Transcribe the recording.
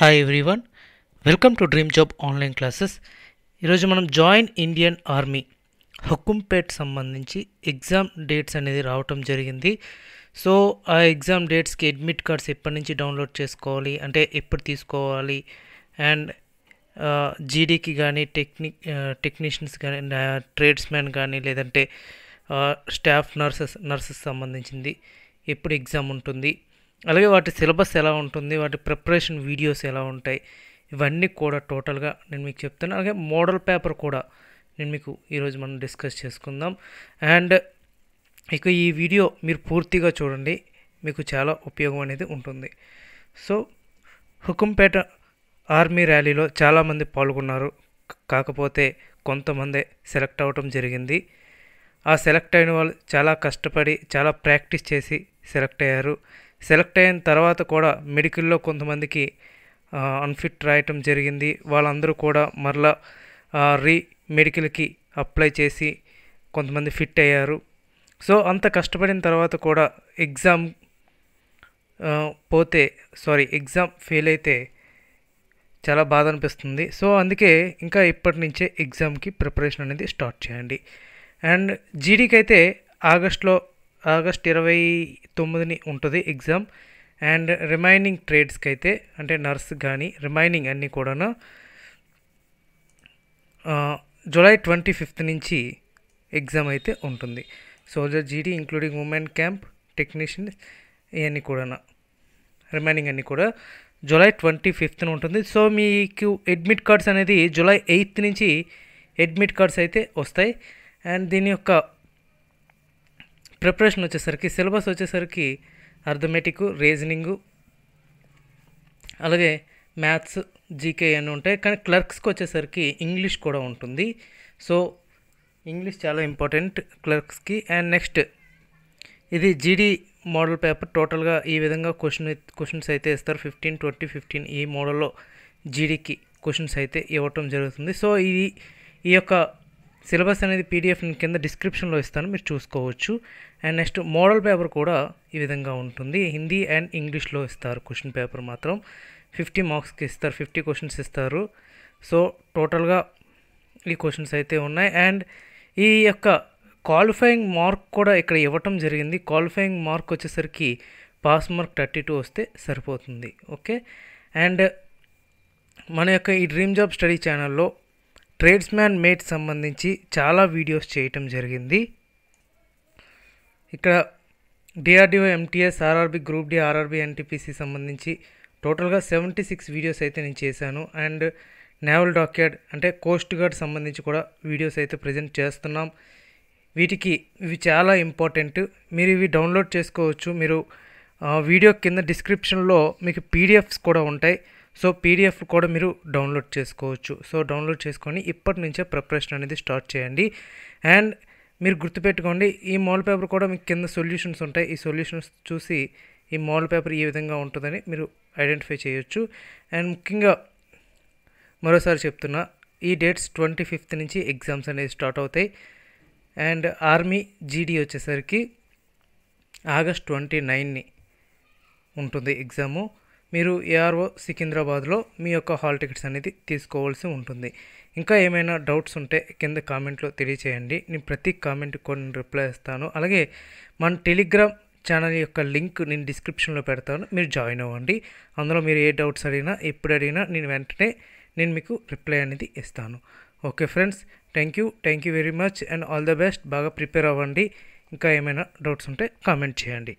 hi everyone welcome to dream job online classes ఈరోజు మనం join Indian army హుకుంపేట్ సంబంధించి exam dates అనేది రావటం జరిగింది సో ఆ ఎగ్జామ్ డేట్స్కి అడ్మిట్ కార్డ్స్ ఎప్పటి నుంచి డౌన్లోడ్ చేసుకోవాలి అంటే ఎప్పుడు తీసుకోవాలి అండ్ జీడీకి కానీ టెక్నిక్ టెక్నీషియన్స్ కానీ ట్రేడ్స్మెన్ కానీ లేదంటే స్టాఫ్ నర్సెస్ నర్సెస్ సంబంధించింది ఎప్పుడు ఎగ్జామ్ ఉంటుంది అలాగే వాటి సిలబస్ ఎలా ఉంటుంది వాటి ప్రిపరేషన్ వీడియోస్ ఎలా ఉంటాయి ఇవన్నీ కూడా టోటల్గా నేను మీకు చెప్తాను అలాగే మోడల్ పేపర్ కూడా నేను మీకు ఈరోజు మనం డిస్కస్ చేసుకుందాం అండ్ ఇక ఈ వీడియో మీరు పూర్తిగా చూడండి మీకు చాలా ఉపయోగం అనేది ఉంటుంది సో హుకుంపేట ఆర్మీ ర్యాలీలో చాలామంది పాల్గొన్నారు కాకపోతే కొంతమంది సెలెక్ట్ అవ్వటం జరిగింది ఆ సెలెక్ట్ అయిన వాళ్ళు చాలా కష్టపడి చాలా ప్రాక్టీస్ చేసి సెలెక్ట్ అయ్యారు సెలెక్ట్ అయిన తర్వాత కూడా మెడికల్లో కొంతమందికి అన్ఫిట్ రాయటం జరిగింది వాళ్ళందరూ కూడా మరలా రీ మెడికల్కి అప్లై చేసి కొంతమంది ఫిట్ అయ్యారు సో అంత కష్టపడిన తర్వాత కూడా ఎగ్జామ్ పోతే సారీ ఎగ్జామ్ ఫెయిల్ అయితే చాలా బాధ అనిపిస్తుంది సో అందుకే ఇంకా ఇప్పటి నుంచే ఎగ్జామ్కి ప్రిపరేషన్ అనేది స్టార్ట్ చేయండి అండ్ జీడీకి అయితే ఆగస్ట్లో ఆగస్ట్ ఇరవై తొమ్మిదిని ఉంటుంది ఎగ్జామ్ అండ్ రిమైనింగ్ ట్రేడ్స్కి అయితే అంటే నర్స్ కానీ రిమైనింగ్ అన్నీ కూడాను జూలై ట్వంటీ ఫిఫ్త్ నుంచి ఎగ్జామ్ అయితే ఉంటుంది సోల్జర్ జీడీ ఇంక్లూడింగ్ ఉమెన్ క్యాంప్ టెక్నీషియన్ ఇవన్నీ కూడా రిమైనింగ్ అన్నీ కూడా జూలై ట్వంటీ ఫిఫ్త్న ఉంటుంది సో మీకు అడ్మిట్ కార్డ్స్ అనేది జూలై ఎయిత్ నుంచి అడ్మిట్ కార్డ్స్ అయితే వస్తాయి అండ్ దీని యొక్క ప్రిపరేషన్ వచ్చేసరికి సిలబస్ వచ్చేసరికి అర్థమెటిక్ రీజనింగు అలాగే మ్యాథ్స్ జీకే అని ఉంటాయి కానీ క్లర్క్స్కి వచ్చేసరికి ఇంగ్లీష్ కూడా ఉంటుంది సో ఇంగ్లీష్ చాలా ఇంపార్టెంట్ క్లర్క్స్కి అండ్ నెక్స్ట్ ఇది జీడీ మోడల్ పేపర్ టోటల్గా ఈ విధంగా క్వశ్చన్ క్వశ్చన్స్ అయితే ఇస్తారు ఫిఫ్టీన్ ట్వంటీ ఫిఫ్టీన్ ఈ మోడల్లో జీడీకి క్వశ్చన్స్ అయితే ఇవ్వటం జరుగుతుంది సో ఇది ఈ యొక్క సిలబస్ అనేది పీడిఎఫ్ కింద డిస్క్రిప్షన్లో ఇస్తాను మీరు చూసుకోవచ్చు అండ్ నెక్స్ట్ మోడల్ పేపర్ కూడా ఈ విధంగా ఉంటుంది హిందీ అండ్ ఇంగ్లీష్లో ఇస్తారు క్వశ్చన్ పేపర్ మాత్రం ఫిఫ్టీ మార్క్స్కి ఇస్తారు ఫిఫ్టీ క్వశ్చన్స్ ఇస్తారు సో టోటల్గా ఈ క్వశ్చన్స్ అయితే ఉన్నాయి అండ్ ఈ యొక్క క్వాలిఫైయింగ్ మార్క్ కూడా ఇక్కడ ఇవ్వటం జరిగింది క్వాలిఫైయింగ్ మార్క్ వచ్చేసరికి పాస్ మార్క్ థర్టీ టూ వస్తే సరిపోతుంది ఓకే అండ్ మన యొక్క ఈ డ్రీమ్ జాబ్ స్టడీ ఛానల్లో ట్రేడ్స్మ్యాన్ మేట్ సంబంధించి చాలా వీడియోస్ చేయటం జరిగింది ఇక్కడ DRDO MTS RRB group D RRB NTPC సంబంధించి టోటల్గా సెవెంటీ సిక్స్ వీడియోస్ అయితే నేను చేశాను అండ్ నేవల్ డాక్యార్డ్ అంటే కోస్ట్ గార్డ్ సంబంధించి కూడా వీడియోస్ అయితే ప్రజెంట్ చేస్తున్నాం వీటికి ఇవి చాలా ఇంపార్టెంట్ మీరు ఇవి డౌన్లోడ్ చేసుకోవచ్చు మీరు వీడియో కింద డిస్క్రిప్షన్లో మీకు పీడిఎఫ్స్ కూడా ఉంటాయి సో పీడిఎఫ్ కూడా మీరు డౌన్లోడ్ చేసుకోవచ్చు సో డౌన్లోడ్ చేసుకొని ఇప్పటి నుంచే ప్రిపరేషన్ అనేది స్టార్ట్ చేయండి అండ్ మీరు గుర్తుపెట్టుకోండి ఈ మాల్ పేపర్ కూడా మీకు కింద సొల్యూషన్స్ ఉంటాయి ఈ సొల్యూషన్స్ చూసి ఈ మాల్ పేపర్ ఏ విధంగా ఉంటుందని మీరు ఐడెంటిఫై చేయొచ్చు అండ్ ముఖ్యంగా మరోసారి చెప్తున్నా ఈ డేట్స్ ట్వంటీ ఫిఫ్త్ నుంచి ఎగ్జామ్స్ అనేది స్టార్ట్ అవుతాయి అండ్ ఆర్మీ జీడీ వచ్చేసరికి ఆగస్ట్ ట్వంటీ నైన్ని ఉంటుంది ఎగ్జాము మీరు ఏఆర్ఓ సికింద్రాబాద్లో మీ యొక్క హాల్ టికెట్స్ అనేది తీసుకోవాల్సి ఉంటుంది ఇంకా ఏమైనా డౌట్స్ ఉంటే కింద కామెంట్లో తెలియచేయండి నేను ప్రతి కామెంట్ కొన్ని రిప్లై ఇస్తాను అలాగే మన టెలిగ్రామ్ ఛానల్ యొక్క లింక్ నేను డిస్క్రిప్షన్లో పెడతాను మీరు జాయిన్ అవ్వండి అందులో మీరు ఏ డౌట్స్ అడిగినా ఎప్పుడు అడిగినా నేను వెంటనే నేను మీకు రిప్లై అనేది ఇస్తాను okay friends thank you thank you very much and all the best బాగా ప్రిపేర్ అవ్వండి ఇంకా ఏమైనా డౌట్స్ ఉంటే కామెంట్ చేయండి